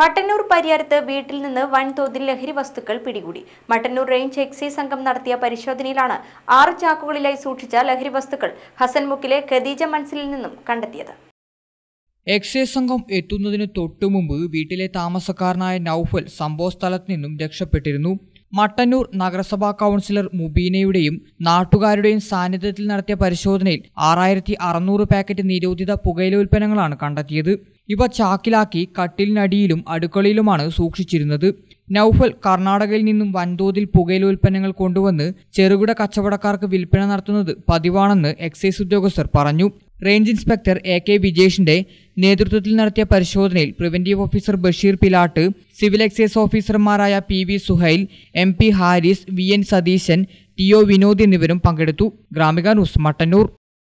മട്ടന്നൂർ പരിയാരത്ത് വീട്ടിൽ നിന്ന് വൻതോതിൽ ലഹരി വസ്തുക്കൾ പിടികൂടി മട്ടന്നൂർ റേഞ്ച് എക്സൈസ് സംഘം നടത്തിയ പരിശോധനയിലാണ് ആറ് ചാക്കുകളിലായി സൂക്ഷിച്ച ലഹരി വസ്തുക്കൾ ഹസൻമുക്കിലെ ഖദീജ മൻസിലിൽ നിന്നും കണ്ടെത്തിയത് എക്സൈസ് സംഘം എത്തുന്നതിന് തൊട്ടുമുമ്പ് വീട്ടിലെ താമസക്കാരനായ നൌഫൽ സംഭവ സ്ഥലത്ത് നിന്നും രക്ഷപ്പെട്ടിരുന്നു മട്ടന്നൂർ നഗരസഭാ കൗൺസിലർ മുബീനയുടെയും നാട്ടുകാരുടെയും സാന്നിധ്യത്തിൽ നടത്തിയ പരിശോധനയിൽ ആറായിരത്തി അറുന്നൂറ് പാക്കറ്റ് നിരോധിത പുകയില ഉൽപ്പന്നങ്ങളാണ് കണ്ടെത്തിയത് ഇവ ചാക്കിലാക്കി കട്ടിലിനടിയിലും അടുക്കളയിലുമാണ് സൂക്ഷിച്ചിരുന്നത് നൌഫൽ കർണാടകയിൽ നിന്നും വൻതോതിൽ പുകയില ഉൽപ്പന്നങ്ങൾ കൊണ്ടുവന്ന് ചെറുകിട കച്ചവടക്കാർക്ക് വിൽപ്പന നടത്തുന്നത് പതിവാണെന്ന് എക്സൈസ് ഉദ്യോഗസ്ഥർ പറഞ്ഞു റേഞ്ച് ഇൻസ്പെക്ടർ എ കെ വിജേഷിന്റെ നേതൃത്വത്തിൽ നടത്തിയ പരിശോധനയിൽ preventive officer Basheer Pilatt civil excise ഓഫീസർമാരായ P V Suhail M P Haris V N Satheesan T O Vinod എന്നിവരും പങ്കെടുത്തു ഗ്രാമിക ന്യൂസ് മട്ടന്നൂർ